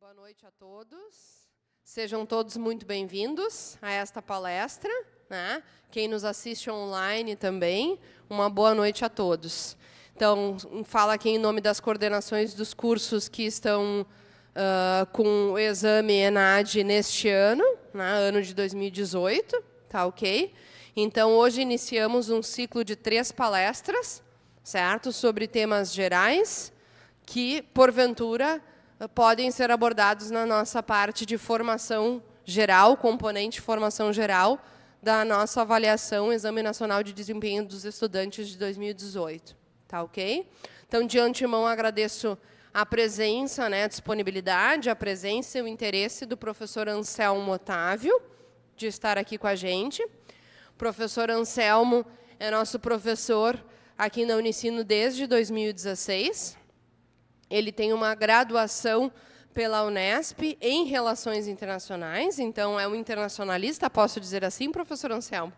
Boa noite a todos. Sejam todos muito bem-vindos a esta palestra. Né? Quem nos assiste online também, uma boa noite a todos. Então, fala aqui em nome das coordenações dos cursos que estão uh, com o exame ENAD neste ano, né? ano de 2018, tá ok? Então, hoje iniciamos um ciclo de três palestras, certo? Sobre temas gerais que, porventura, podem ser abordados na nossa parte de formação geral, componente formação geral da nossa avaliação Exame Nacional de Desempenho dos Estudantes de 2018. Tá ok? Então, de antemão, agradeço a presença, né, a disponibilidade, a presença e o interesse do professor Anselmo Otávio de estar aqui com a gente. O professor Anselmo é nosso professor aqui na Unicino desde 2016. Ele tem uma graduação pela Unesp em Relações Internacionais, então é um internacionalista, posso dizer assim, professor Anselmo.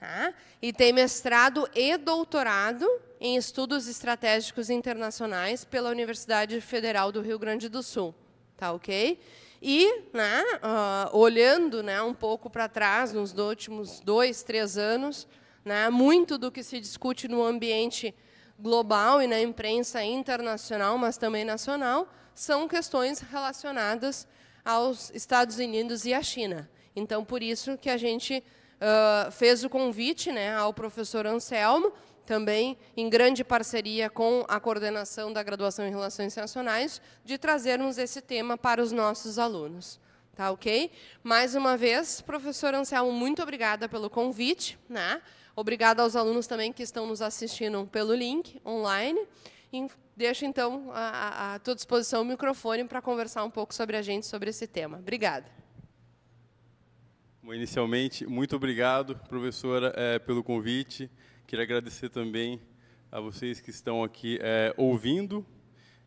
Tá? e tem mestrado e doutorado em Estudos Estratégicos Internacionais pela Universidade Federal do Rio Grande do Sul. Tá ok? E, né, uh, olhando né, um pouco para trás, nos últimos dois, três anos, né, muito do que se discute no ambiente global e na imprensa internacional, mas também nacional, são questões relacionadas aos Estados Unidos e à China. Então, por isso que a gente uh, fez o convite né, ao professor Anselmo, também em grande parceria com a coordenação da graduação em Relações Internacionais, de trazermos esse tema para os nossos alunos. Tá ok? Mais uma vez, professor Anselmo, muito obrigada pelo convite. Né? Obrigada aos alunos também que estão nos assistindo pelo link online. E deixo, então, à, tua disposição o microfone para conversar um pouco sobre a gente, sobre esse tema. Obrigada. Bom, inicialmente, muito obrigado, professora, é, pelo convite. Queria agradecer também a vocês que estão aqui é, ouvindo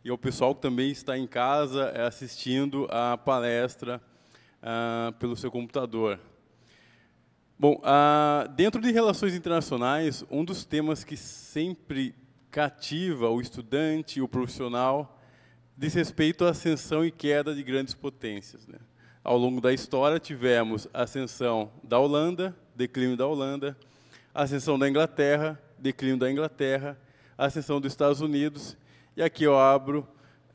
e ao pessoal que também está em casa é, assistindo a palestra ah, pelo seu computador. Bom, ah, dentro de relações internacionais, um dos temas que sempre cativa o estudante e o profissional diz respeito à ascensão e queda de grandes potências. Né? Ao longo da história, tivemos a ascensão da Holanda, declínio da Holanda, ascensão da Inglaterra, declínio da Inglaterra, ascensão dos Estados Unidos, e aqui eu abro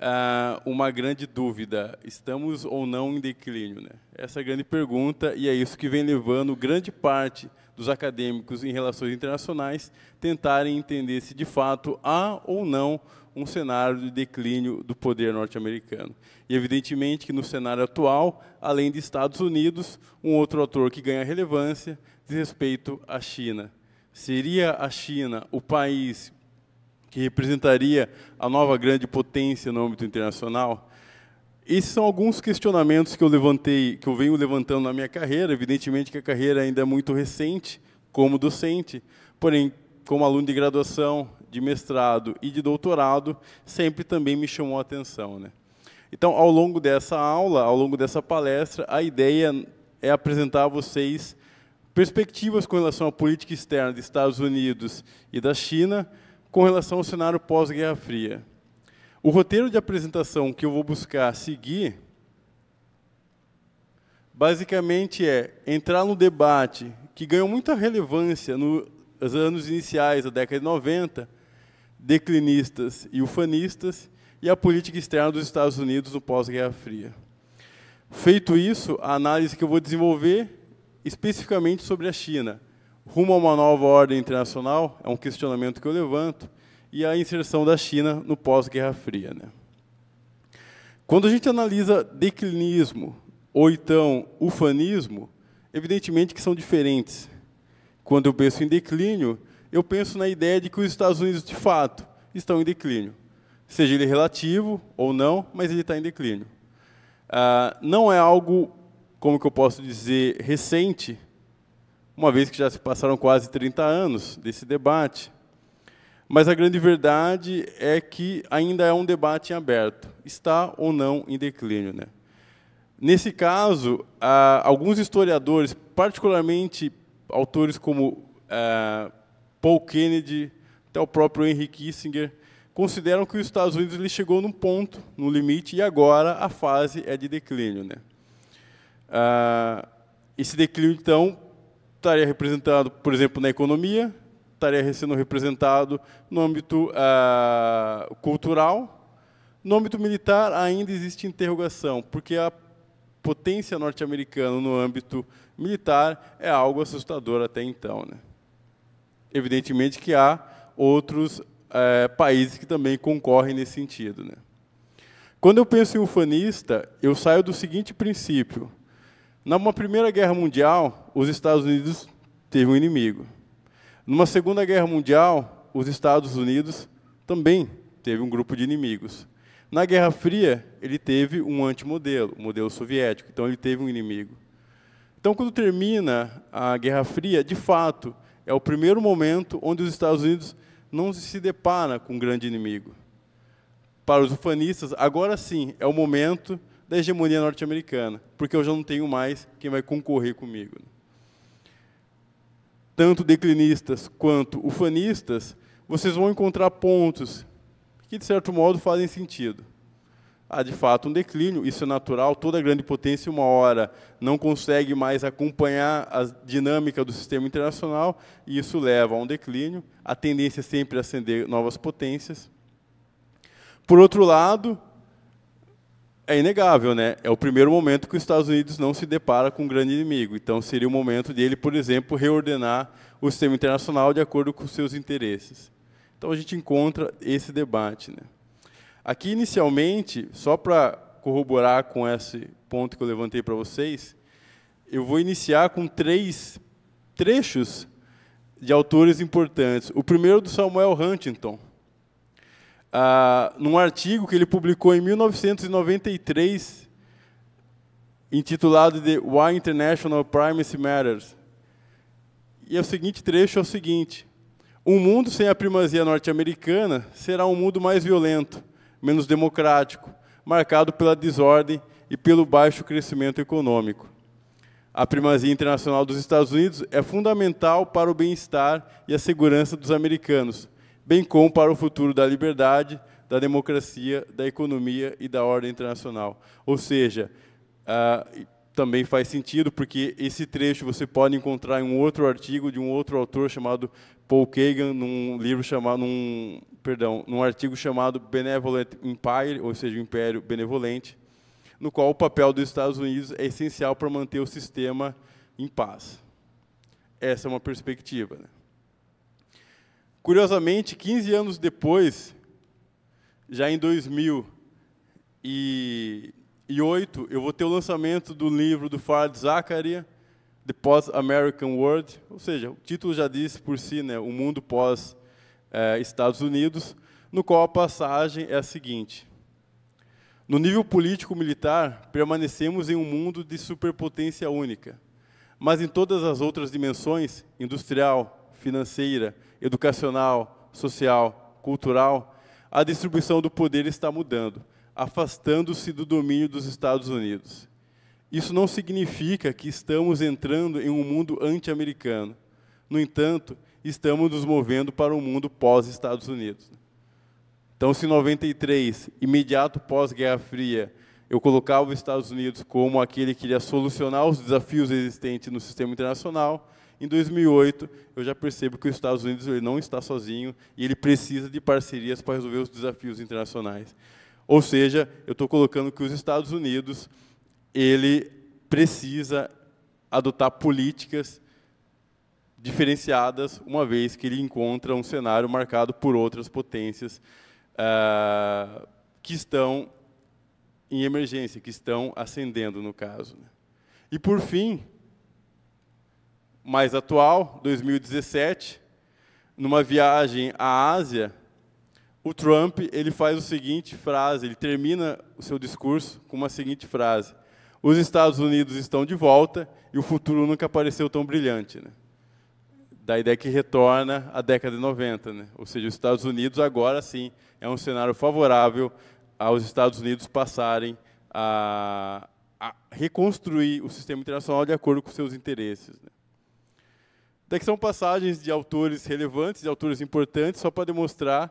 ah, uma grande dúvida: estamos ou não em declínio? Né? Essa é a grande pergunta, e é isso que vem levando grande parte dos acadêmicos em relações internacionais tentarem entender se de fato há ou não um cenário de declínio do poder norte-americano. E, evidentemente, que no cenário atual, além de Estados Unidos, um outro ator que ganha relevância diz respeito à China. Seria a China o país que representaria a nova grande potência no âmbito internacional? Esses são alguns questionamentos que eu levantei, que eu venho levantando na minha carreira. Evidentemente que a carreira ainda é muito recente como docente, porém, como aluno de graduação, de mestrado e de doutorado, sempre também me chamou a atenção. Né? Então, ao longo dessa aula, ao longo dessa palestra, a ideia é apresentar a vocês perspectivas com relação à política externa dos Estados Unidos e da China, com relação ao cenário pós-Guerra Fria. O roteiro de apresentação que eu vou buscar seguir basicamente é entrar no debate que ganhou muita relevância nos anos iniciais da década de 90, declinistas e ufanistas, e a política externa dos Estados Unidos no pós-Guerra Fria. Feito isso, a análise que eu vou desenvolver especificamente sobre a China, rumo a uma nova ordem internacional, é um questionamento que eu levanto, e a inserção da China no pós-Guerra Fria. Né? Quando a gente analisa declinismo ou então ufanismo, evidentemente que são diferentes. Quando eu penso em declínio, eu penso na ideia de que os Estados Unidos, de fato, estão em declínio. Seja ele relativo ou não, mas ele está em declínio. Ah, não é algo, como que eu posso dizer, recente, uma vez que já se passaram quase 30 anos desse debate. Mas a grande verdade é que ainda é um debate em aberto, está ou não em declínio. Né? Nesse caso, alguns historiadores, particularmente autores como é, Paul Kennedy, até o próprio Henry Kissinger, consideram que os Estados Unidos ele chegou num ponto, no limite, e agora a fase é de declínio. Né? Ah, esse declínio, então, estaria representado, por exemplo, na economia, estaria sendo representado no âmbito ah, cultural. No âmbito militar, ainda existe interrogação, porque a potência norte-americana no âmbito militar é algo assustador até então. Né? Evidentemente que há outros eh, países que também concorrem nesse sentido. Né? Quando eu penso em ufanista, eu saio do seguinte princípio: numa Primeira Guerra Mundial, os Estados Unidos teve um inimigo. Numa Segunda Guerra Mundial, os Estados Unidos também teve um grupo de inimigos. Na Guerra Fria, ele teve um antimodelo, o modelo soviético, então ele teve um inimigo. Então, quando termina a Guerra Fria, de fato, é o primeiro momento onde os Estados Unidos não se depara com um grande inimigo. Para os ufanistas, agora sim é o momento da hegemonia norte-americana, porque eu já não tenho mais quem vai concorrer comigo. Tanto declinistas quanto ufanistas, vocês vão encontrar pontos que, de certo modo, fazem sentido. Há, de fato, um declínio, isso é natural, toda grande potência, uma hora, não consegue mais acompanhar a dinâmica do sistema internacional, e isso leva a um declínio, a tendência é sempre a acender novas potências. Por outro lado, é inegável, né? É o primeiro momento que os Estados Unidos não se depara com um grande inimigo. Então, seria o momento dele, por exemplo, reordenar o sistema internacional de acordo com seus interesses. Então, a gente encontra esse debate. Né? Aqui, inicialmente, só para corroborar com esse ponto que eu levantei para vocês, eu vou iniciar com três trechos de autores importantes. O primeiro do Samuel Huntington, ah, num artigo que ele publicou em 1993, intitulado de Why International Primacy Matters. E é o seguinte trecho é o seguinte: Um mundo sem a primazia norte-americana será um mundo mais violento, menos democrático, marcado pela desordem e pelo baixo crescimento econômico. A primazia internacional dos Estados Unidos é fundamental para o bem-estar e a segurança dos americanos bem como para o futuro da liberdade, da democracia, da economia e da ordem internacional. Ou seja, uh, também faz sentido, porque esse trecho você pode encontrar em um outro artigo de um outro autor chamado Paul Kagan, num livro chamado, num, perdão, num artigo chamado Benevolent Empire, ou seja, o Império Benevolente, no qual o papel dos Estados Unidos é essencial para manter o sistema em paz. Essa é uma perspectiva. Né? Curiosamente, 15 anos depois, já em 2008, eu vou ter o lançamento do livro do Farad Zakaria, The Post-American World, ou seja, o título já diz por si, né, o mundo pós-Estados é, Unidos, no qual a passagem é a seguinte. No nível político-militar, permanecemos em um mundo de superpotência única, mas em todas as outras dimensões, industrial, financeira, educacional, social, cultural, a distribuição do poder está mudando, afastando-se do domínio dos Estados Unidos. Isso não significa que estamos entrando em um mundo anti-americano. No entanto, estamos nos movendo para um mundo pós-Estados Unidos. Então, se em 93, imediato pós-Guerra Fria, eu colocava os Estados Unidos como aquele que iria solucionar os desafios existentes no sistema internacional, em 2008, eu já percebo que os Estados Unidos ele não está sozinho e ele precisa de parcerias para resolver os desafios internacionais. Ou seja, eu estou colocando que os Estados Unidos ele precisa adotar políticas diferenciadas, uma vez que ele encontra um cenário marcado por outras potências ah, que estão em emergência, que estão ascendendo, no caso. Né? E, por fim, mais atual, 2017, numa viagem à Ásia, o Trump ele faz a seguinte frase, ele termina o seu discurso com uma seguinte frase: "Os Estados Unidos estão de volta e o futuro nunca apareceu tão brilhante", né? Da ideia que retorna à década de 90, né? Ou seja, os Estados Unidos agora sim é um cenário favorável aos Estados Unidos passarem a, a reconstruir o sistema internacional de acordo com seus interesses. Né? Daqui que são passagens de autores relevantes, de autores importantes, só para demonstrar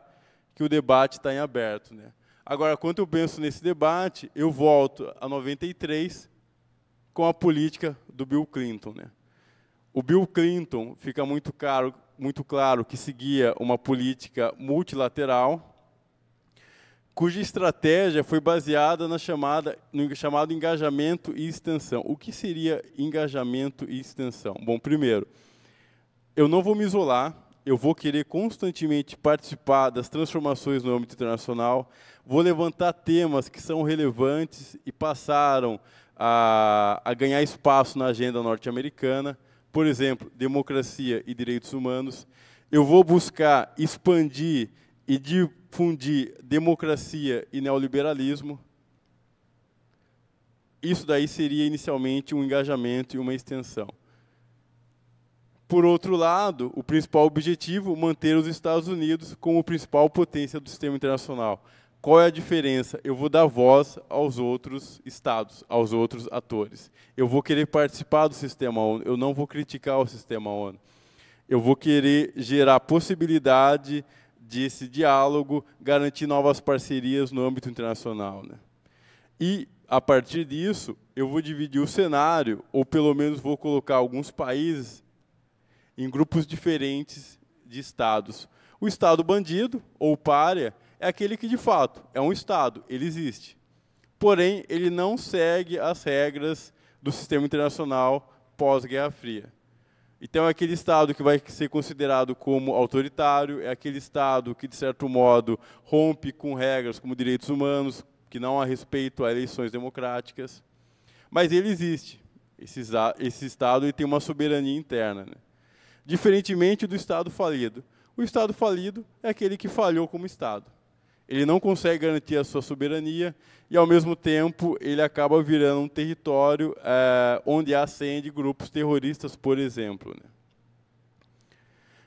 que o debate está em aberto. Né? Agora, quando eu penso nesse debate, eu volto a 93 com a política do Bill Clinton. Né? O Bill Clinton fica muito, claro, muito claro que seguia uma política multilateral, cuja estratégia foi baseada na chamada, no chamado engajamento e extensão. O que seria engajamento e extensão? Bom, primeiro, eu não vou me isolar, eu vou querer constantemente participar das transformações no âmbito internacional, vou levantar temas que são relevantes e passaram a, a ganhar espaço na agenda norte-americana, por exemplo, democracia e direitos humanos. Eu vou buscar expandir e difundir democracia e neoliberalismo. Isso daí seria inicialmente um engajamento e uma extensão. Por outro lado, o principal objetivo manter os Estados Unidos como principal potência do sistema internacional. Qual é a diferença? Eu vou dar voz aos outros estados, aos outros atores. Eu vou querer participar do sistema ONU, eu não vou criticar o sistema ONU. Eu vou querer gerar possibilidade desse diálogo, garantir novas parcerias no âmbito internacional. Né? E, a partir disso, eu vou dividir o cenário, ou pelo menos vou colocar alguns países em grupos diferentes de estados. O estado bandido ou párea é aquele que de fato é um estado, ele existe. Porém, ele não segue as regras do sistema internacional pós-Guerra Fria. Então, é aquele Estado que vai ser considerado como autoritário, é aquele Estado que, de certo modo, rompe com regras como direitos humanos, que não há respeito a eleições democráticas. Mas ele existe. Esse, esse Estado ele tem uma soberania interna. Né? diferentemente do Estado falido. O Estado falido é aquele que falhou como Estado. Ele não consegue garantir a sua soberania e, ao mesmo tempo, ele acaba virando um território é, onde acende grupos terroristas, por exemplo. Né?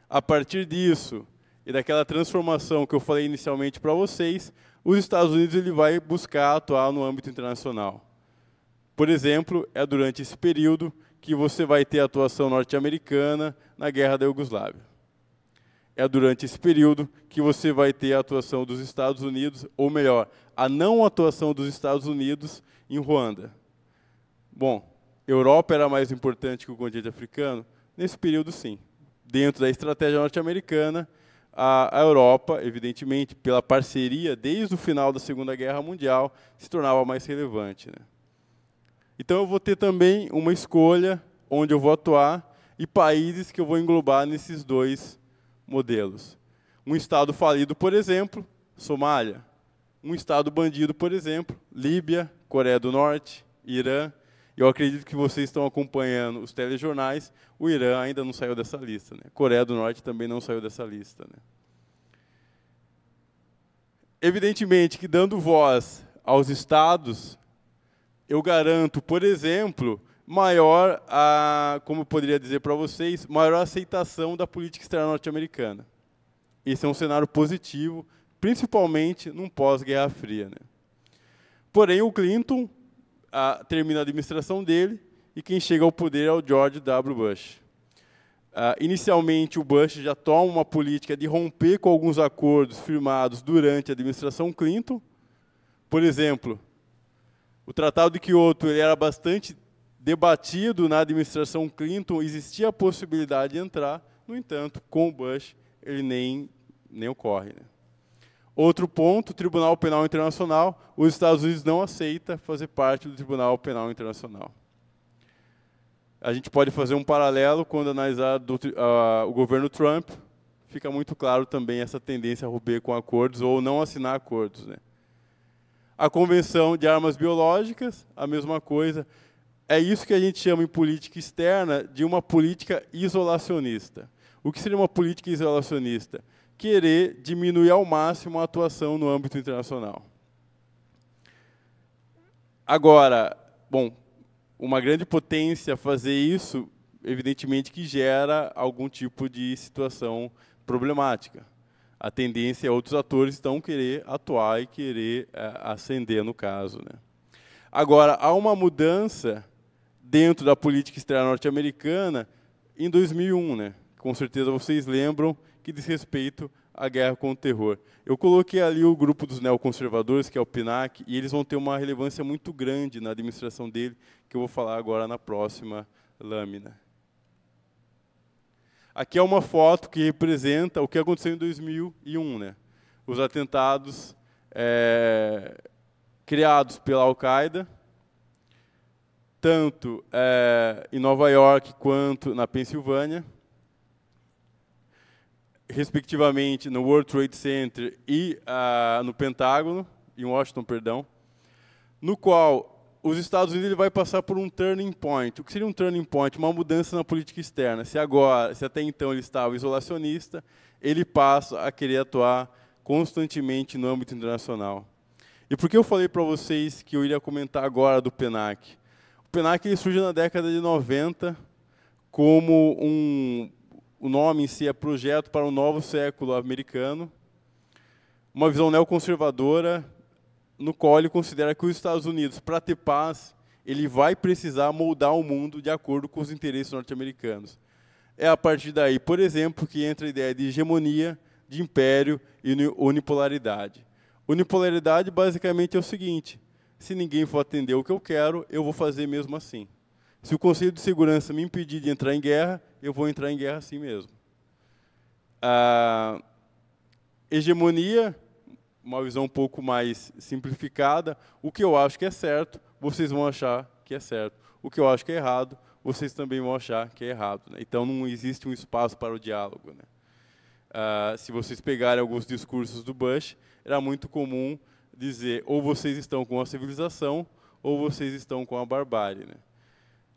A partir disso e daquela transformação que eu falei inicialmente para vocês, os Estados Unidos ele vai buscar atuar no âmbito internacional. Por exemplo, é durante esse período que você vai ter a atuação norte-americana na Guerra da Iugoslávia. É durante esse período que você vai ter a atuação dos Estados Unidos, ou melhor, a não atuação dos Estados Unidos em Ruanda. Bom, Europa era mais importante que o continente africano? Nesse período, sim. Dentro da estratégia norte-americana, a, Europa, evidentemente, pela parceria desde o final da Segunda Guerra Mundial, se tornava mais relevante. Né? Então eu vou ter também uma escolha onde eu vou atuar e países que eu vou englobar nesses dois modelos. Um estado falido, por exemplo, Somália. Um estado bandido, por exemplo, Líbia, Coreia do Norte, Irã. Eu acredito que vocês estão acompanhando os telejornais. O Irã ainda não saiu dessa lista. Né? Coreia do Norte também não saiu dessa lista. Né? Evidentemente que dando voz aos estados eu garanto, por exemplo, maior, a, como eu poderia dizer para vocês, maior aceitação da política externa norte-americana. Esse é um cenário positivo, principalmente num pós-Guerra Fria. Né? Porém, o Clinton a, termina a administração dele e quem chega ao poder é o George W. Bush. Uh, inicialmente, o Bush já toma uma política de romper com alguns acordos firmados durante a administração Clinton. Por exemplo, o Tratado de Kyoto ele era bastante debatido na administração Clinton, existia a possibilidade de entrar, no entanto, com o Bush, ele nem, nem ocorre. Né? Outro ponto, Tribunal Penal Internacional, os Estados Unidos não aceita fazer parte do Tribunal Penal Internacional. A gente pode fazer um paralelo quando analisar uh, o governo Trump, fica muito claro também essa tendência a romper com acordos ou não assinar acordos. Né? A Convenção de Armas Biológicas, a mesma coisa. É isso que a gente chama em política externa de uma política isolacionista. O que seria uma política isolacionista? Querer diminuir ao máximo a atuação no âmbito internacional. Agora, bom, uma grande potência fazer isso, evidentemente que gera algum tipo de situação problemática a tendência é outros atores estão querer atuar e querer é, ascender no caso. Né? Agora há uma mudança dentro da política externa norte-americana em 2001, né? Com certeza vocês lembram que diz respeito à guerra com o terror. Eu coloquei ali o grupo dos neoconservadores, que é o PNAC, e eles vão ter uma relevância muito grande na administração dele, que eu vou falar agora na próxima lâmina. Aqui é uma foto que representa o que aconteceu em 2001, né? Os atentados é, criados pela Al-Qaeda, tanto é, em Nova York quanto na Pensilvânia, respectivamente no World Trade Center e ah, no Pentágono, em Washington, perdão, no qual os Estados Unidos ele vai passar por um turning point. O que seria um turning point? Uma mudança na política externa. Se agora, se até então ele estava isolacionista, ele passa a querer atuar constantemente no âmbito internacional. E por que eu falei para vocês que eu iria comentar agora do PENAC? O PENAC ele surge na década de 90 como um o nome em si é Projeto para um Novo Século Americano, uma visão neoconservadora no qual ele considera que os Estados Unidos, para ter paz, ele vai precisar moldar o mundo de acordo com os interesses norte-americanos. É a partir daí, por exemplo, que entra a ideia de hegemonia, de império e unipolaridade. Unipolaridade basicamente é o seguinte: se ninguém for atender o que eu quero, eu vou fazer mesmo assim. Se o Conselho de Segurança me impedir de entrar em guerra, eu vou entrar em guerra assim mesmo. A ah, hegemonia uma visão um pouco mais simplificada, o que eu acho que é certo, vocês vão achar que é certo. O que eu acho que é errado, vocês também vão achar que é errado. Né? Então, não existe um espaço para o diálogo. Né? Ah, se vocês pegarem alguns discursos do Bush, era muito comum dizer ou vocês estão com a civilização ou vocês estão com a barbárie. Né?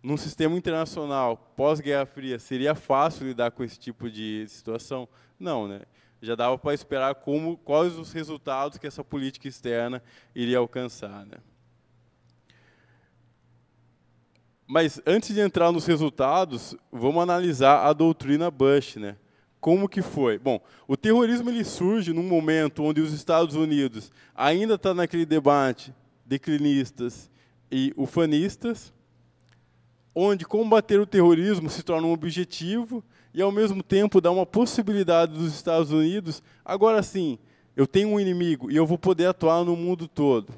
Num sistema internacional pós-Guerra Fria, seria fácil lidar com esse tipo de situação? Não, né? já dava para esperar como, quais os resultados que essa política externa iria alcançar. Né? Mas antes de entrar nos resultados, vamos analisar a doutrina Bush, né? Como que foi? Bom, o terrorismo ele surge num momento onde os Estados Unidos ainda está naquele debate declinistas e ufanistas, onde combater o terrorismo se torna um objetivo e, ao mesmo tempo, dá uma possibilidade dos Estados Unidos, agora sim, eu tenho um inimigo e eu vou poder atuar no mundo todo.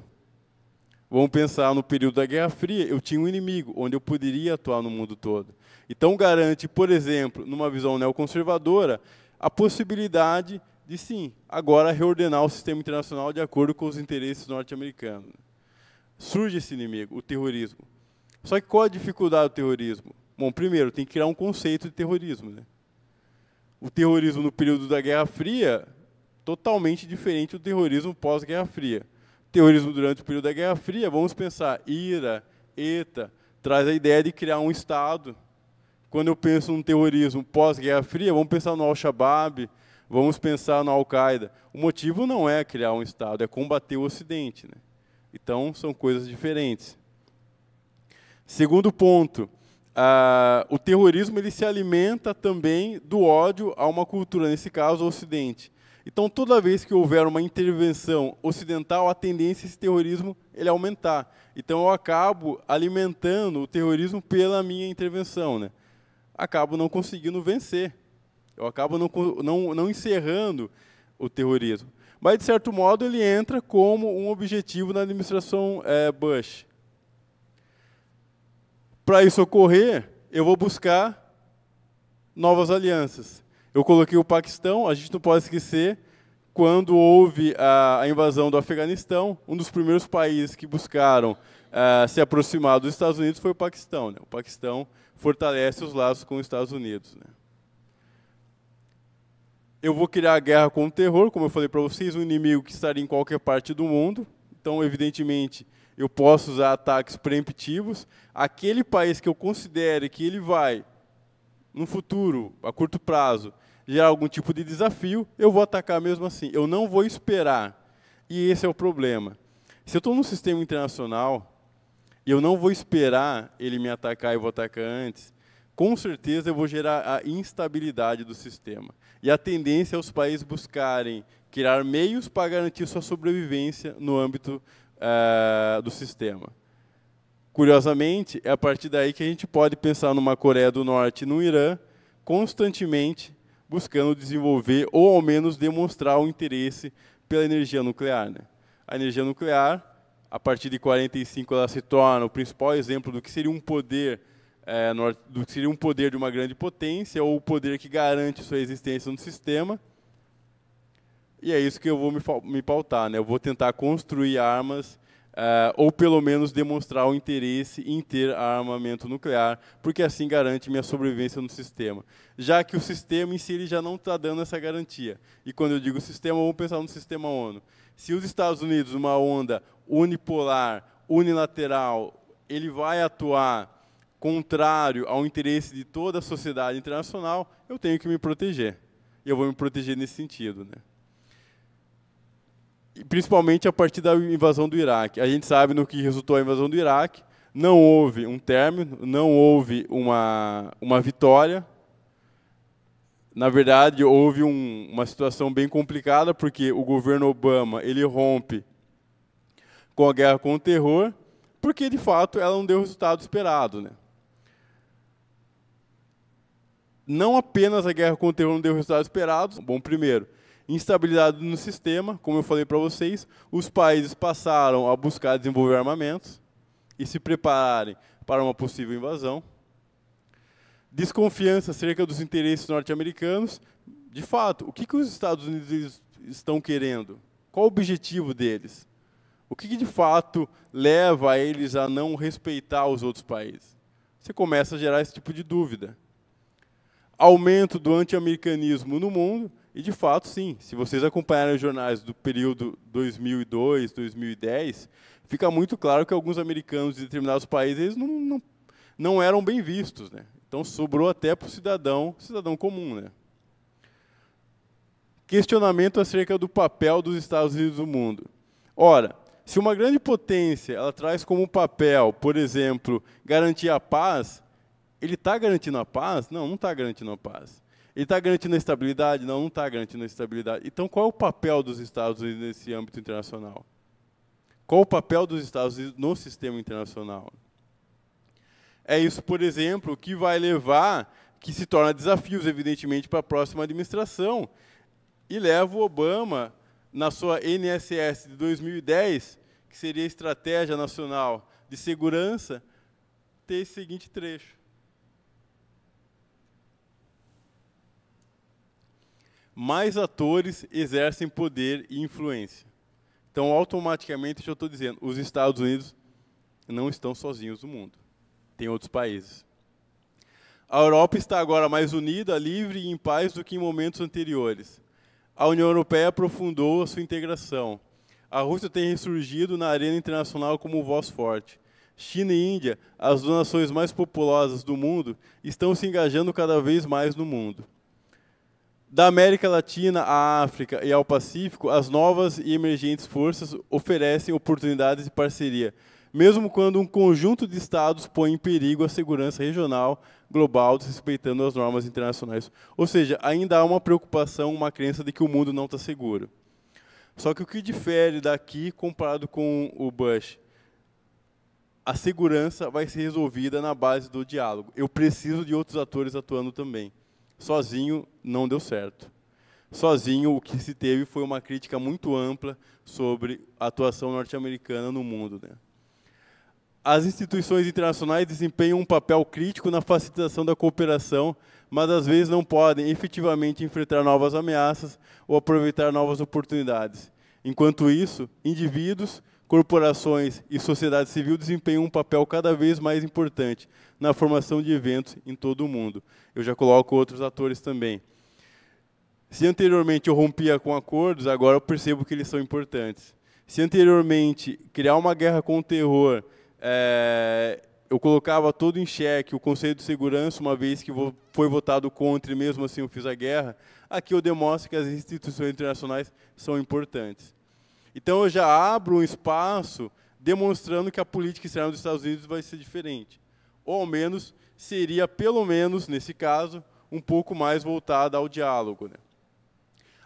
Vamos pensar no período da Guerra Fria, eu tinha um inimigo onde eu poderia atuar no mundo todo. Então, garante, por exemplo, numa visão neoconservadora, a possibilidade de sim, agora reordenar o sistema internacional de acordo com os interesses norte-americanos. Surge esse inimigo, o terrorismo. Só que qual a dificuldade do terrorismo? Bom, primeiro, tem que criar um conceito de terrorismo. Né? O terrorismo no período da Guerra Fria, totalmente diferente do terrorismo pós-Guerra Fria. Terrorismo durante o período da Guerra Fria, vamos pensar, IRA, ETA, traz a ideia de criar um Estado. Quando eu penso no terrorismo pós-Guerra Fria, vamos pensar no Al-Shabaab, vamos pensar no Al-Qaeda. O motivo não é criar um Estado, é combater o Ocidente. Né? Então, são coisas diferentes. Segundo ponto, ah, o terrorismo ele se alimenta também do ódio a uma cultura, nesse caso, o Ocidente. Então, toda vez que houver uma intervenção ocidental, a tendência esse terrorismo ele aumentar. Então, eu acabo alimentando o terrorismo pela minha intervenção. Né? Acabo não conseguindo vencer. Eu acabo não, não, não encerrando o terrorismo. Mas, de certo modo, ele entra como um objetivo na administração é, Bush. Para isso ocorrer, eu vou buscar novas alianças. Eu coloquei o Paquistão, a gente não pode esquecer, quando houve a, a invasão do Afeganistão, um dos primeiros países que buscaram uh, se aproximar dos Estados Unidos foi o Paquistão. Né? O Paquistão fortalece os laços com os Estados Unidos. Né? Eu vou criar a guerra com o terror, como eu falei para vocês, um inimigo que estaria em qualquer parte do mundo. Então, evidentemente, eu posso usar ataques preemptivos. Aquele país que eu considere que ele vai, no futuro, a curto prazo, gerar algum tipo de desafio, eu vou atacar mesmo assim. Eu não vou esperar. E esse é o problema. Se eu estou num sistema internacional e eu não vou esperar ele me atacar e vou atacar antes, com certeza eu vou gerar a instabilidade do sistema. E a tendência é os países buscarem criar meios para garantir sua sobrevivência no âmbito é, do sistema. Curiosamente, é a partir daí que a gente pode pensar numa Coreia do Norte e no Irã constantemente buscando desenvolver ou ao menos demonstrar o interesse pela energia nuclear. Né? A energia nuclear, a partir de 45, ela se torna o principal exemplo do que seria um poder é, do que seria um poder de uma grande potência ou o poder que garante sua existência no sistema. E é isso que eu vou me, me pautar, né? Eu vou tentar construir armas Uh, ou pelo menos demonstrar o interesse em ter armamento nuclear, porque assim garante minha sobrevivência no sistema. Já que o sistema em si ele já não está dando essa garantia. E quando eu digo sistema, vamos pensar no sistema ONU. Se os Estados Unidos, uma onda unipolar, unilateral, ele vai atuar contrário ao interesse de toda a sociedade internacional, eu tenho que me proteger. Eu vou me proteger nesse sentido, né? principalmente a partir da invasão do Iraque. A gente sabe no que resultou a invasão do Iraque. Não houve um término, não houve uma, uma vitória. Na verdade, houve um, uma situação bem complicada, porque o governo Obama ele rompe com a guerra com o terror, porque, de fato, ela não deu o resultado esperado. Né? Não apenas a guerra com o terror não deu o resultado esperado, bom, primeiro, instabilidade no sistema, como eu falei para vocês, os países passaram a buscar desenvolver armamentos e se prepararem para uma possível invasão. Desconfiança acerca dos interesses norte-americanos. De fato, o que, que os Estados Unidos estão querendo? Qual o objetivo deles? O que, que de fato leva eles a não respeitar os outros países? Você começa a gerar esse tipo de dúvida. Aumento do anti-americanismo no mundo, e de fato, sim, se vocês acompanharem os jornais do período 2002, 2010, fica muito claro que alguns americanos de determinados países eles não, não, não eram bem vistos. Né? Então sobrou até para o cidadão, cidadão comum. Né? Questionamento acerca do papel dos Estados Unidos no mundo. Ora, se uma grande potência ela traz como papel, por exemplo, garantir a paz, ele está garantindo a paz? Não, não está garantindo a paz. Ele está garantindo a estabilidade? Não, não está garantindo a estabilidade. Então, qual é o papel dos Estados Unidos nesse âmbito internacional? Qual é o papel dos Estados Unidos no sistema internacional? É isso, por exemplo, que vai levar, que se torna desafios, evidentemente, para a próxima administração, e leva o Obama, na sua NSS de 2010, que seria a Estratégia Nacional de Segurança, ter esse seguinte trecho. mais atores exercem poder e influência. Então, automaticamente, eu estou dizendo, os Estados Unidos não estão sozinhos no mundo. Tem outros países. A Europa está agora mais unida, livre e em paz do que em momentos anteriores. A União Europeia aprofundou a sua integração. A Rússia tem ressurgido na arena internacional como voz forte. China e Índia, as duas nações mais populosas do mundo, estão se engajando cada vez mais no mundo. Da América Latina à África e ao Pacífico, as novas e emergentes forças oferecem oportunidades de parceria, mesmo quando um conjunto de estados põe em perigo a segurança regional, global, desrespeitando as normas internacionais. Ou seja, ainda há uma preocupação, uma crença de que o mundo não está seguro. Só que o que difere daqui comparado com o Bush? A segurança vai ser resolvida na base do diálogo. Eu preciso de outros atores atuando também. Sozinho não deu certo. Sozinho o que se teve foi uma crítica muito ampla sobre a atuação norte-americana no mundo. Né? As instituições internacionais desempenham um papel crítico na facilitação da cooperação, mas às vezes não podem efetivamente enfrentar novas ameaças ou aproveitar novas oportunidades. Enquanto isso, indivíduos, corporações e sociedade civil desempenham um papel cada vez mais importante na formação de eventos em todo o mundo. Eu já coloco outros atores também. Se anteriormente eu rompia com acordos, agora eu percebo que eles são importantes. Se anteriormente criar uma guerra com o terror, é, eu colocava todo em xeque o Conselho de Segurança, uma vez que foi votado contra e mesmo assim eu fiz a guerra, aqui eu demonstro que as instituições internacionais são importantes. Então eu já abro um espaço demonstrando que a política externa dos Estados Unidos vai ser diferente. Ou ao menos seria pelo menos nesse caso um pouco mais voltada ao diálogo, né?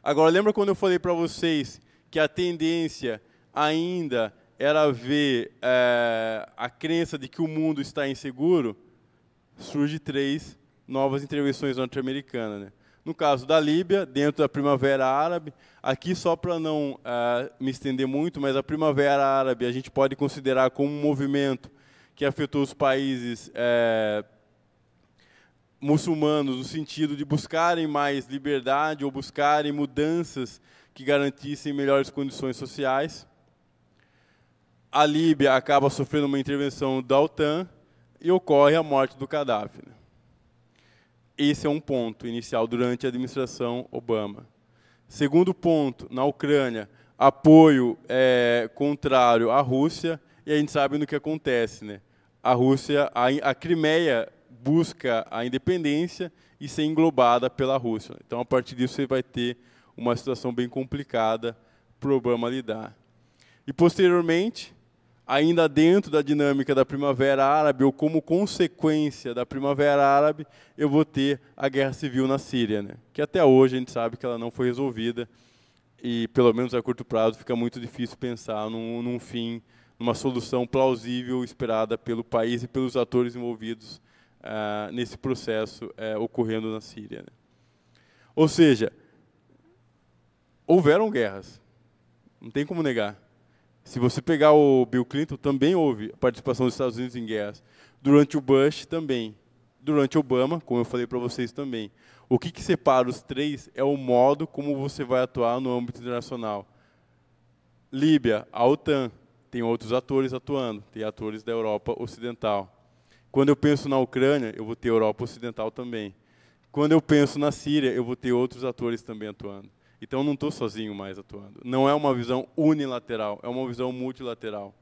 Agora lembra quando eu falei para vocês que a tendência ainda era ver é, a crença de que o mundo está inseguro? Surge três novas intervenções norte-americanas, né? No caso da Líbia, dentro da Primavera Árabe, aqui só para não eh, me estender muito, mas a Primavera Árabe a gente pode considerar como um movimento que afetou os países eh, muçulmanos no sentido de buscarem mais liberdade ou buscarem mudanças que garantissem melhores condições sociais. A Líbia acaba sofrendo uma intervenção da OTAN e ocorre a morte do Gaddafi. Né? Esse é um ponto inicial durante a administração Obama. Segundo ponto, na Ucrânia, apoio é, contrário à Rússia, e a gente sabe no que acontece. Né? A Rússia, a, a Crimeia busca a independência e ser englobada pela Rússia. Então, a partir disso, você vai ter uma situação bem complicada para o Obama lidar. E, posteriormente, ainda dentro da dinâmica da Primavera Árabe, ou como consequência da Primavera Árabe, eu vou ter a guerra civil na Síria, né? que até hoje a gente sabe que ela não foi resolvida, e pelo menos a curto prazo fica muito difícil pensar num, num fim, numa solução plausível esperada pelo país e pelos atores envolvidos ah, nesse processo eh, ocorrendo na Síria. Né? Ou seja, houveram guerras, não tem como negar se você pegar o Bill Clinton, também houve a participação dos Estados Unidos em guerras. Durante o Bush, também. Durante Obama, como eu falei para vocês também. O que, que separa os três é o modo como você vai atuar no âmbito internacional. Líbia, a OTAN, tem outros atores atuando, tem atores da Europa Ocidental. Quando eu penso na Ucrânia, eu vou ter Europa Ocidental também. Quando eu penso na Síria, eu vou ter outros atores também atuando. Então eu não estou sozinho mais atuando. Não é uma visão unilateral, é uma visão multilateral.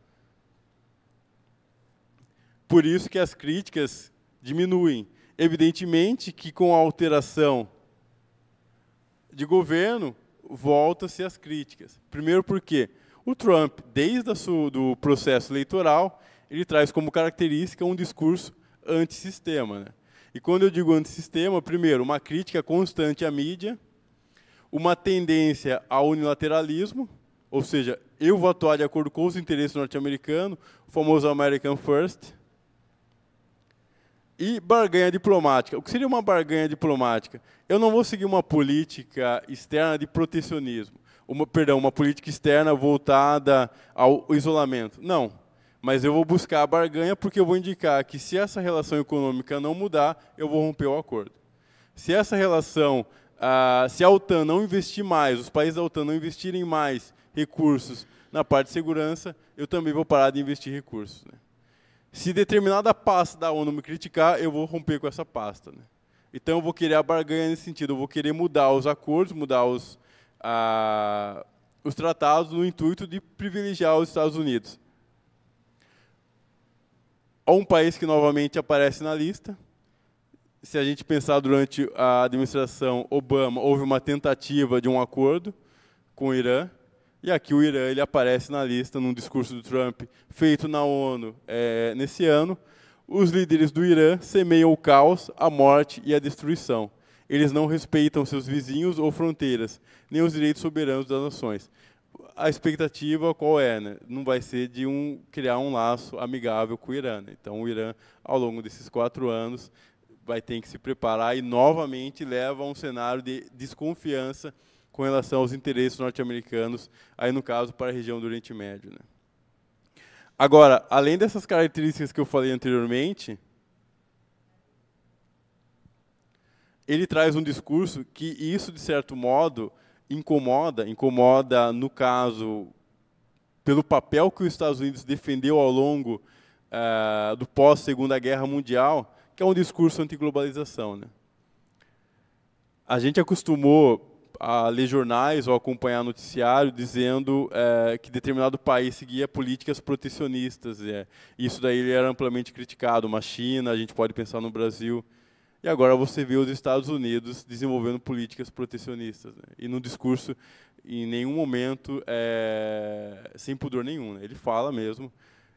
Por isso que as críticas diminuem. Evidentemente que com a alteração de governo, volta-se as críticas. Primeiro porque o Trump, desde o processo eleitoral, ele traz como característica um discurso antissistema. Né? E quando eu digo antissistema, primeiro, uma crítica constante à mídia, uma tendência ao unilateralismo, ou seja, eu vou atuar de acordo com os interesses norte-americanos, o famoso American First, e barganha diplomática. O que seria uma barganha diplomática? Eu não vou seguir uma política externa de protecionismo, uma, perdão, uma política externa voltada ao isolamento. Não. Mas eu vou buscar a barganha porque eu vou indicar que se essa relação econômica não mudar, eu vou romper o acordo. Se essa relação ah, se a OTAN não investir mais, os países da OTAN não investirem mais recursos na parte de segurança, eu também vou parar de investir recursos. Né? Se determinada pasta da ONU me criticar, eu vou romper com essa pasta. Né? Então, eu vou querer a barganha nesse sentido, eu vou querer mudar os acordos, mudar os, ah, os tratados no intuito de privilegiar os Estados Unidos. Há um país que novamente aparece na lista, se a gente pensar durante a administração Obama, houve uma tentativa de um acordo com o Irã, e aqui o Irã ele aparece na lista num discurso do Trump feito na ONU é, nesse ano. Os líderes do Irã semeiam o caos, a morte e a destruição. Eles não respeitam seus vizinhos ou fronteiras, nem os direitos soberanos das nações. A expectativa qual é? Né? Não vai ser de um, criar um laço amigável com o Irã. Né? Então, o Irã, ao longo desses quatro anos, vai ter que se preparar e novamente leva a um cenário de desconfiança com relação aos interesses norte-americanos, aí no caso para a região do Oriente Médio. Né? Agora, além dessas características que eu falei anteriormente, ele traz um discurso que isso de certo modo incomoda, incomoda no caso pelo papel que os Estados Unidos defendeu ao longo uh, do pós Segunda Guerra Mundial, que é um discurso antiglobalização. Né? A gente acostumou a ler jornais ou acompanhar noticiário dizendo é, que determinado país seguia políticas protecionistas. É. Isso daí era amplamente criticado. Uma China, a gente pode pensar no Brasil. E agora você vê os Estados Unidos desenvolvendo políticas protecionistas. Né? E no discurso, em nenhum momento, é, sem pudor nenhum. Né? Ele fala mesmo.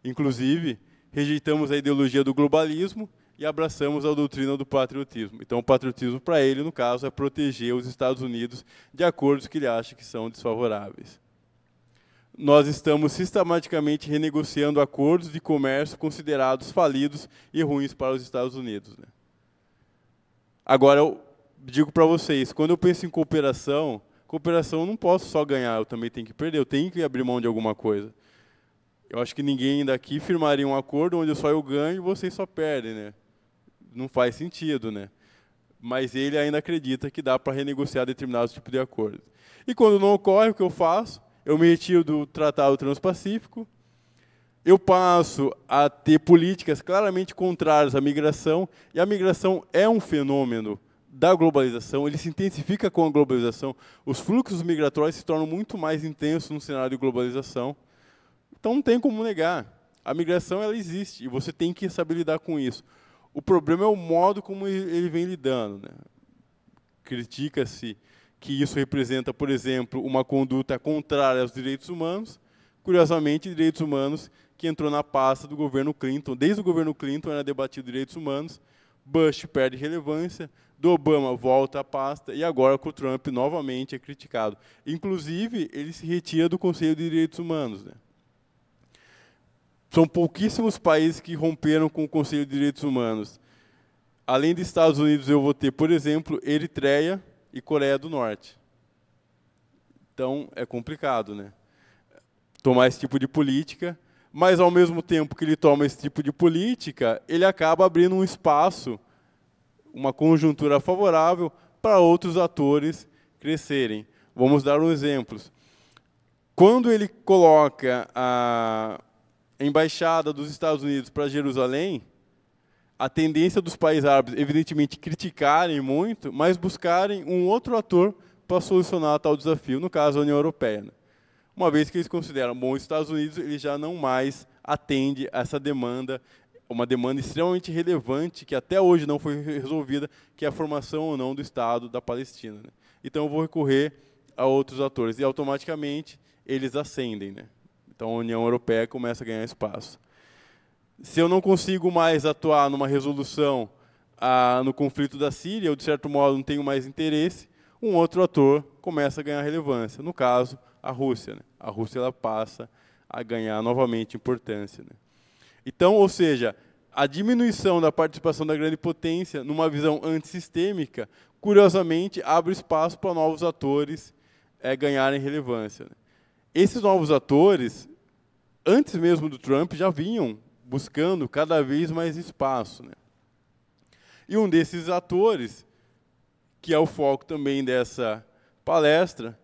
Inclusive, rejeitamos a ideologia do globalismo e abraçamos a doutrina do patriotismo. Então, o patriotismo, para ele, no caso, é proteger os Estados Unidos de acordos que ele acha que são desfavoráveis. Nós estamos sistematicamente renegociando acordos de comércio considerados falidos e ruins para os Estados Unidos. Né? Agora, eu digo para vocês, quando eu penso em cooperação, cooperação eu não posso só ganhar, eu também tenho que perder, eu tenho que abrir mão de alguma coisa. Eu acho que ninguém daqui firmaria um acordo onde só eu ganho e vocês só perdem, né? não faz sentido, né? Mas ele ainda acredita que dá para renegociar determinados tipos de acordos. E quando não ocorre, o que eu faço? Eu me retiro do Tratado Transpacífico, eu passo a ter políticas claramente contrárias à migração, e a migração é um fenômeno da globalização, ele se intensifica com a globalização, os fluxos migratórios se tornam muito mais intensos no cenário de globalização. Então não tem como negar. A migração ela existe e você tem que saber lidar com isso. O problema é o modo como ele vem lidando. Né? Critica-se que isso representa, por exemplo, uma conduta contrária aos direitos humanos. Curiosamente, direitos humanos que entrou na pasta do governo Clinton. Desde o governo Clinton era debatido direitos humanos, Bush perde relevância, do Obama volta à pasta e agora com o Trump novamente é criticado. Inclusive, ele se retira do Conselho de Direitos Humanos. Né? São pouquíssimos países que romperam com o Conselho de Direitos Humanos. Além dos Estados Unidos, eu vou ter, por exemplo, Eritreia e Coreia do Norte. Então, é complicado, né? Tomar esse tipo de política, mas ao mesmo tempo que ele toma esse tipo de política, ele acaba abrindo um espaço, uma conjuntura favorável para outros atores crescerem. Vamos dar um exemplo. Quando ele coloca a embaixada dos Estados Unidos para Jerusalém, a tendência dos países árabes, evidentemente, criticarem muito, mas buscarem um outro ator para solucionar tal desafio, no caso, a União Europeia. Né? Uma vez que eles consideram, bom, os Estados Unidos ele já não mais atende a essa demanda, uma demanda extremamente relevante, que até hoje não foi resolvida, que é a formação ou não do Estado da Palestina. Né? Então, eu vou recorrer a outros atores, e automaticamente eles ascendem. Né? Então a União Europeia começa a ganhar espaço. Se eu não consigo mais atuar numa resolução ah, no conflito da Síria, eu de certo modo não tenho mais interesse, um outro ator começa a ganhar relevância. No caso, a Rússia. Né? A Rússia ela passa a ganhar novamente importância. Né? Então, ou seja, a diminuição da participação da grande potência numa visão antissistêmica, curiosamente, abre espaço para novos atores é, ganharem relevância. Né? Esses novos atores, antes mesmo do Trump, já vinham buscando cada vez mais espaço. Né? E um desses atores, que é o foco também dessa palestra,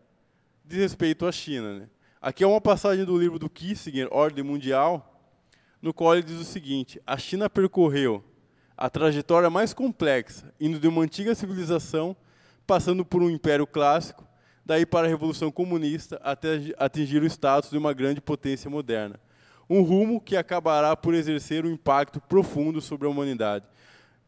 diz respeito à China. Né? Aqui é uma passagem do livro do Kissinger, Ordem Mundial, no qual ele diz o seguinte: a China percorreu a trajetória mais complexa, indo de uma antiga civilização, passando por um império clássico, daí para a Revolução Comunista até atingir o status de uma grande potência moderna. Um rumo que acabará por exercer um impacto profundo sobre a humanidade.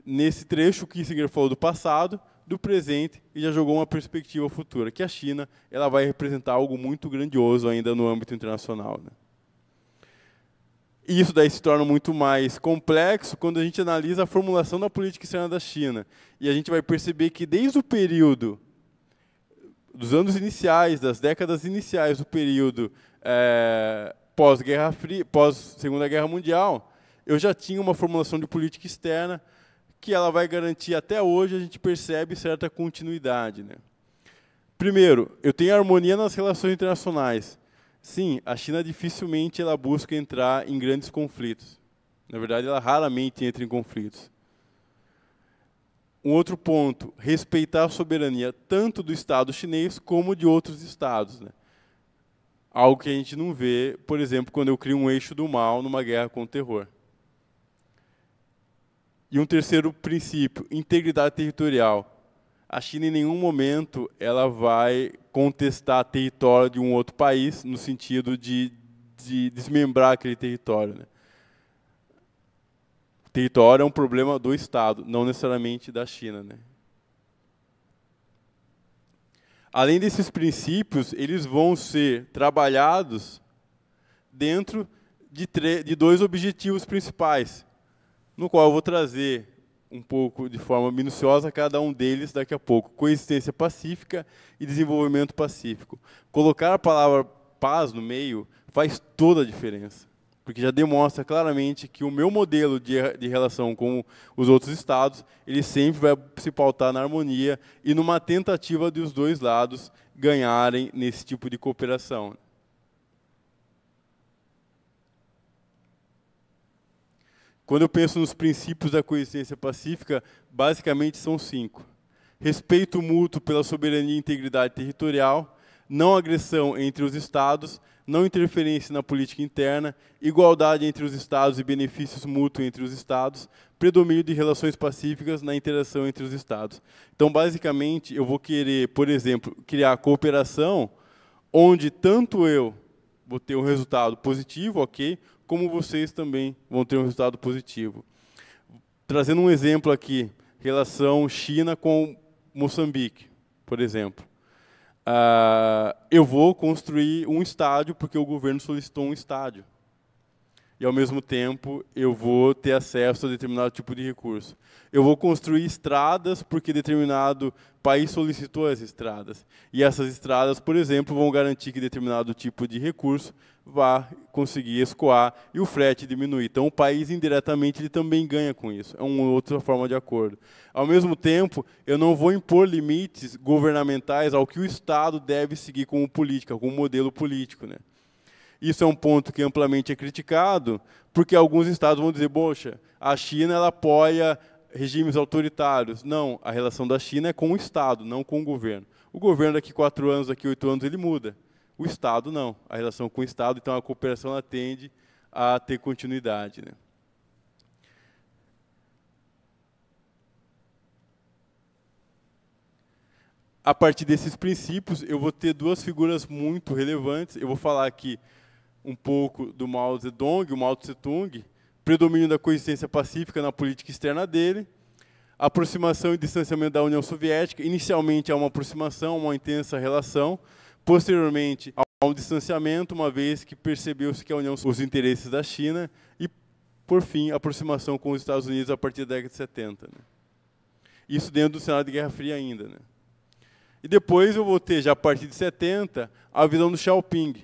Nesse trecho, Kissinger falou do passado, do presente e já jogou uma perspectiva futura, que a China ela vai representar algo muito grandioso ainda no âmbito internacional. Né? isso daí se torna muito mais complexo quando a gente analisa a formulação da política externa da China. E a gente vai perceber que desde o período dos anos iniciais, das décadas iniciais do período é, pós-Guerra Fria, pós-Segunda Guerra Mundial, eu já tinha uma formulação de política externa que ela vai garantir até hoje, a gente percebe certa continuidade. Né? Primeiro, eu tenho harmonia nas relações internacionais. Sim, a China dificilmente ela busca entrar em grandes conflitos. Na verdade, ela raramente entra em conflitos. Um outro ponto, respeitar a soberania tanto do Estado chinês como de outros estados. Né? Algo que a gente não vê, por exemplo, quando eu crio um eixo do mal numa guerra com o terror. E um terceiro princípio, integridade territorial. A China em nenhum momento ela vai contestar território de um outro país no sentido de, de desmembrar aquele território. Né? território é um problema do Estado, não necessariamente da China. Né? Além desses princípios, eles vão ser trabalhados dentro de, de dois objetivos principais, no qual eu vou trazer um pouco de forma minuciosa cada um deles daqui a pouco. Coexistência pacífica e desenvolvimento pacífico. Colocar a palavra paz no meio faz toda a diferença porque já demonstra claramente que o meu modelo de, de relação com os outros estados, ele sempre vai se pautar na harmonia e numa tentativa de os dois lados ganharem nesse tipo de cooperação. Quando eu penso nos princípios da coexistência pacífica, basicamente são cinco: respeito mútuo pela soberania e integridade territorial, não agressão entre os estados, não interferência na política interna, igualdade entre os Estados e benefícios mútuos entre os Estados, predomínio de relações pacíficas na interação entre os Estados. Então, basicamente, eu vou querer, por exemplo, criar cooperação onde tanto eu vou ter um resultado positivo, ok, como vocês também vão ter um resultado positivo. Trazendo um exemplo aqui, relação China com Moçambique, por exemplo. Ah, eu vou construir um estádio porque o governo solicitou um estádio. E, ao mesmo tempo, eu vou ter acesso a determinado tipo de recurso. Eu vou construir estradas porque determinado país solicitou as estradas. E essas estradas, por exemplo, vão garantir que determinado tipo de recurso vá conseguir escoar e o frete diminuir. Então, o país indiretamente ele também ganha com isso. É uma outra forma de acordo. Ao mesmo tempo, eu não vou impor limites governamentais ao que o Estado deve seguir como política, como modelo político, né? Isso é um ponto que amplamente é criticado, porque alguns estados vão dizer: "Poxa, a China ela apoia regimes autoritários". Não, a relação da China é com o Estado, não com o governo. O governo daqui quatro anos, daqui oito anos ele muda o Estado não, a relação com o Estado, então a cooperação ela tende a ter continuidade. Né? A partir desses princípios, eu vou ter duas figuras muito relevantes. Eu vou falar aqui um pouco do Mao Zedong, o Mao Tse Tung, predomínio da coexistência pacífica na política externa dele, aproximação e distanciamento da União Soviética. Inicialmente, há uma aproximação, uma intensa relação, Posteriormente, há um distanciamento, uma vez que percebeu-se que a União os interesses da China e, por fim, a aproximação com os Estados Unidos a partir da década de 70. Né? Isso dentro do cenário de Guerra Fria ainda. Né? E depois eu vou ter, já a partir de 70, a visão do Xiaoping,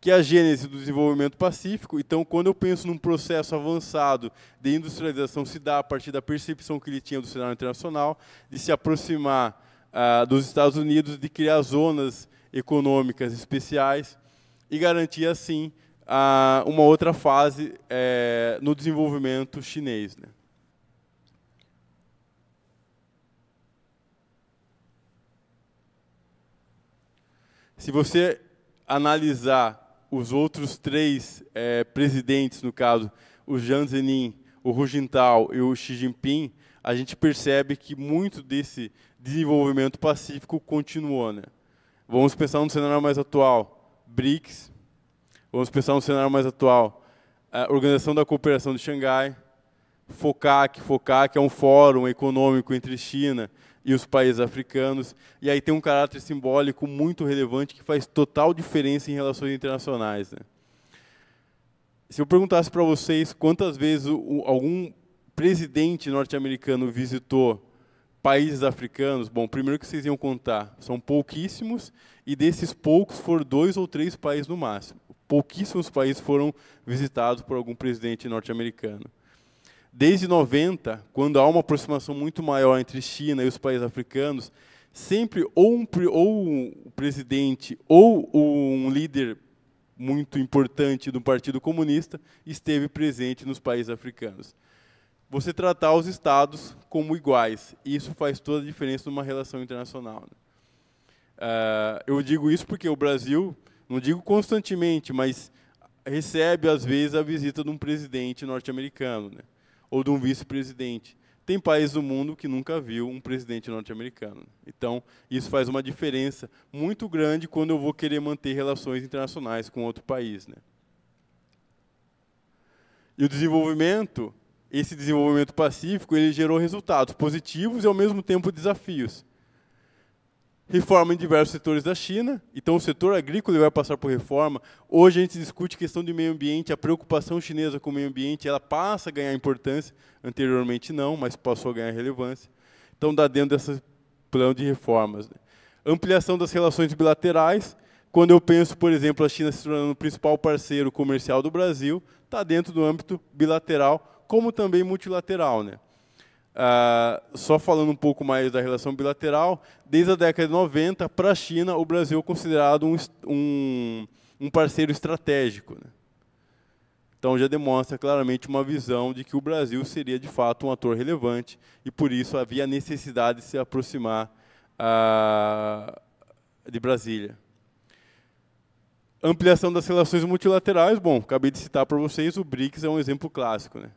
que é a gênese do desenvolvimento pacífico. Então, quando eu penso num processo avançado de industrialização, se dá a partir da percepção que ele tinha do cenário internacional, de se aproximar ah, dos Estados Unidos, de criar zonas econômicas especiais e garantir, assim, uma outra fase é, no desenvolvimento chinês. Né? Se você analisar os outros três é, presidentes, no caso, o Jiang Zemin, o Hu Jintao e o Xi Jinping, a gente percebe que muito desse desenvolvimento pacífico continuou. Né? Vamos pensar num cenário mais atual, BRICS. Vamos pensar num cenário mais atual, ah, Organização da Cooperação de Xangai, FOCAC, FOCAC é um fórum econômico entre China e os países africanos, e aí tem um caráter simbólico muito relevante que faz total diferença em relações internacionais. Né? Se eu perguntasse para vocês quantas vezes algum presidente norte-americano visitou países africanos, bom, primeiro que vocês iam contar, são pouquíssimos, e desses poucos foram dois ou três países no máximo. Pouquíssimos países foram visitados por algum presidente norte-americano. Desde 90, quando há uma aproximação muito maior entre China e os países africanos, sempre ou um, ou um presidente ou um líder muito importante do Partido Comunista esteve presente nos países africanos você tratar os estados como iguais. Isso faz toda a diferença numa relação internacional. Uh, eu digo isso porque o Brasil, não digo constantemente, mas recebe às vezes a visita de um presidente norte-americano, né? ou de um vice-presidente. Tem países do mundo que nunca viu um presidente norte-americano. Né? Então, isso faz uma diferença muito grande quando eu vou querer manter relações internacionais com outro país. Né? E o desenvolvimento esse desenvolvimento pacífico ele gerou resultados positivos e ao mesmo tempo desafios. Reforma em diversos setores da China, então o setor agrícola vai passar por reforma. Hoje a gente discute questão de meio ambiente, a preocupação chinesa com o meio ambiente, ela passa a ganhar importância, anteriormente não, mas passou a ganhar relevância. Então dá dentro desse plano de reformas. Né? Ampliação das relações bilaterais, quando eu penso, por exemplo, a China se tornando o principal parceiro comercial do Brasil, está dentro do âmbito bilateral como também multilateral. Né? Ah, só falando um pouco mais da relação bilateral, desde a década de 90, para a China, o Brasil é considerado um, um, um parceiro estratégico. Né? Então já demonstra claramente uma visão de que o Brasil seria de fato um ator relevante e por isso havia necessidade de se aproximar ah, de Brasília. Ampliação das relações multilaterais, bom, acabei de citar para vocês, o BRICS é um exemplo clássico. Né?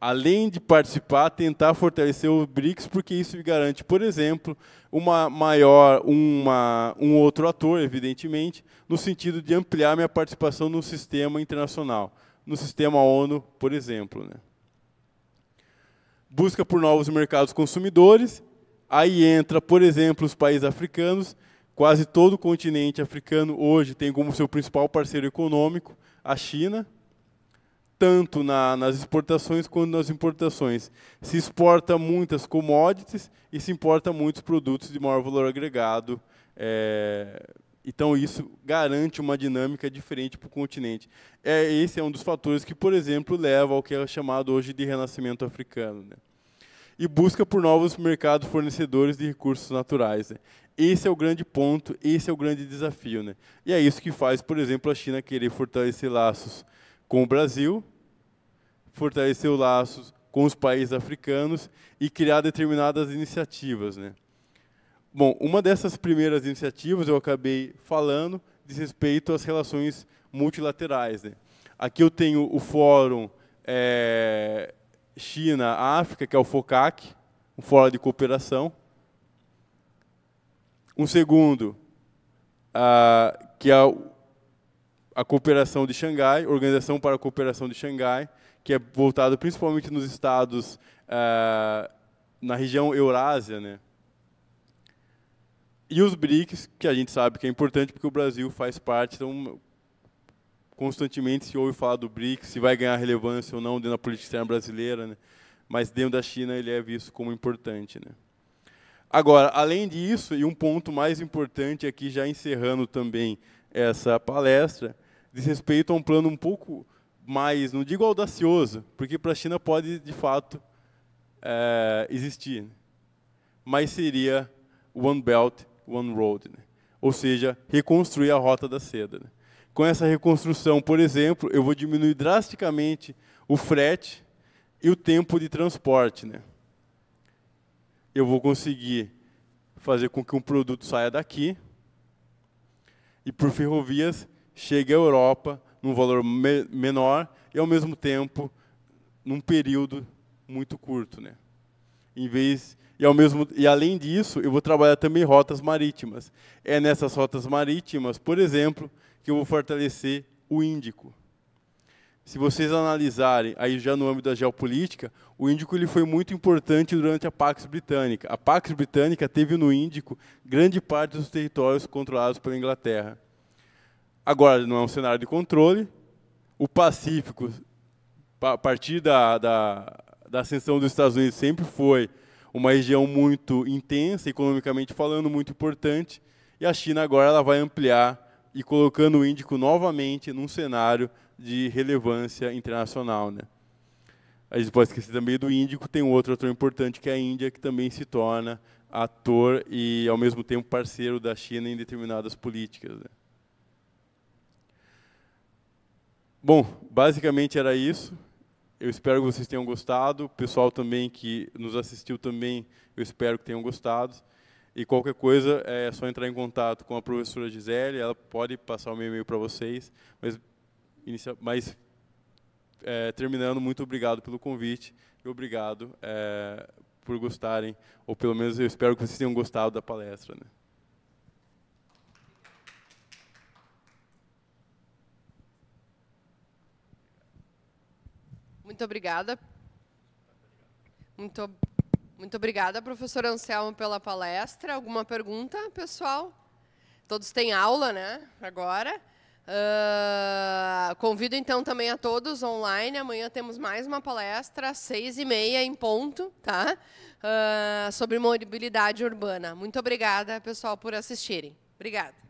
além de participar, tentar fortalecer o BRICS, porque isso garante, por exemplo, uma maior, uma, um outro ator, evidentemente, no sentido de ampliar minha participação no sistema internacional, no sistema ONU, por exemplo. Né? Busca por novos mercados consumidores, aí entra, por exemplo, os países africanos. Quase todo o continente africano hoje tem como seu principal parceiro econômico a China, tanto na, nas exportações quanto nas importações. Se exporta muitas commodities e se importa muitos produtos de maior valor agregado. É, então, isso garante uma dinâmica diferente para o continente. É, esse é um dos fatores que, por exemplo, leva ao que é chamado hoje de renascimento africano. Né? E busca por novos mercados fornecedores de recursos naturais. Né? Esse é o grande ponto, esse é o grande desafio. Né? E é isso que faz, por exemplo, a China querer fortalecer laços com o Brasil, fortalecer laços com os países africanos e criar determinadas iniciativas. Né? Bom, uma dessas primeiras iniciativas eu acabei falando diz respeito às relações multilaterais. Né? Aqui eu tenho o Fórum é, eh, China-África, que é o FOCAC, um fórum de cooperação. Um segundo, ah, que é o a cooperação de Xangai, Organização para a Cooperação de Xangai, que é voltado principalmente nos estados uh, na região Eurásia, né? E os BRICS, que a gente sabe que é importante porque o Brasil faz parte, então constantemente se ouve falar do BRICS, se vai ganhar relevância ou não dentro da política externa brasileira, né? mas dentro da China ele é visto como importante. Né? Agora, além disso, e um ponto mais importante aqui, é já encerrando também essa palestra diz respeito a um plano um pouco mais, não digo audacioso, porque para a China pode, de fato, é, existir, né? mas seria One Belt, One Road, né? ou seja, reconstruir a Rota da Seda. Né? Com essa reconstrução, por exemplo, eu vou diminuir drasticamente o frete e o tempo de transporte. Né? Eu vou conseguir fazer com que um produto saia daqui, e por ferrovias chega à Europa num valor me menor e, ao mesmo tempo, num período muito curto. Né? Em vez e, ao mesmo, e além disso, eu vou trabalhar também rotas marítimas. É nessas rotas marítimas, por exemplo, que eu vou fortalecer o Índico se vocês analisarem aí já no âmbito da geopolítica, o Índico ele foi muito importante durante a Pax Britânica. A Pax Britânica teve no Índico grande parte dos territórios controlados pela Inglaterra. Agora não é um cenário de controle. O Pacífico, a partir da, da, da ascensão dos Estados Unidos, sempre foi uma região muito intensa, economicamente falando, muito importante. E a China agora ela vai ampliar e colocando o Índico novamente num cenário de relevância internacional. Né? A gente pode esquecer também do Índico, tem um outro ator importante, que é a Índia, que também se torna ator e, ao mesmo tempo, parceiro da China em determinadas políticas. Né? Bom, basicamente era isso. Eu espero que vocês tenham gostado. O pessoal também que nos assistiu também, eu espero que tenham gostado. E qualquer coisa, é só entrar em contato com a professora Gisele, ela pode passar o meu e-mail para vocês. Mas inicial, mas é, terminando, muito obrigado pelo convite e obrigado é, por gostarem, ou pelo menos eu espero que vocês tenham gostado da palestra. Né? Muito obrigada. Muito, muito obrigada, professor Anselmo, pela palestra. Alguma pergunta, pessoal? Todos têm aula, né? Agora. Ah, convido então também a todos online. Amanhã temos mais uma palestra, às seis e meia em ponto, tá? Uh, sobre mobilidade urbana. Muito obrigada, pessoal, por assistirem. Obrigada.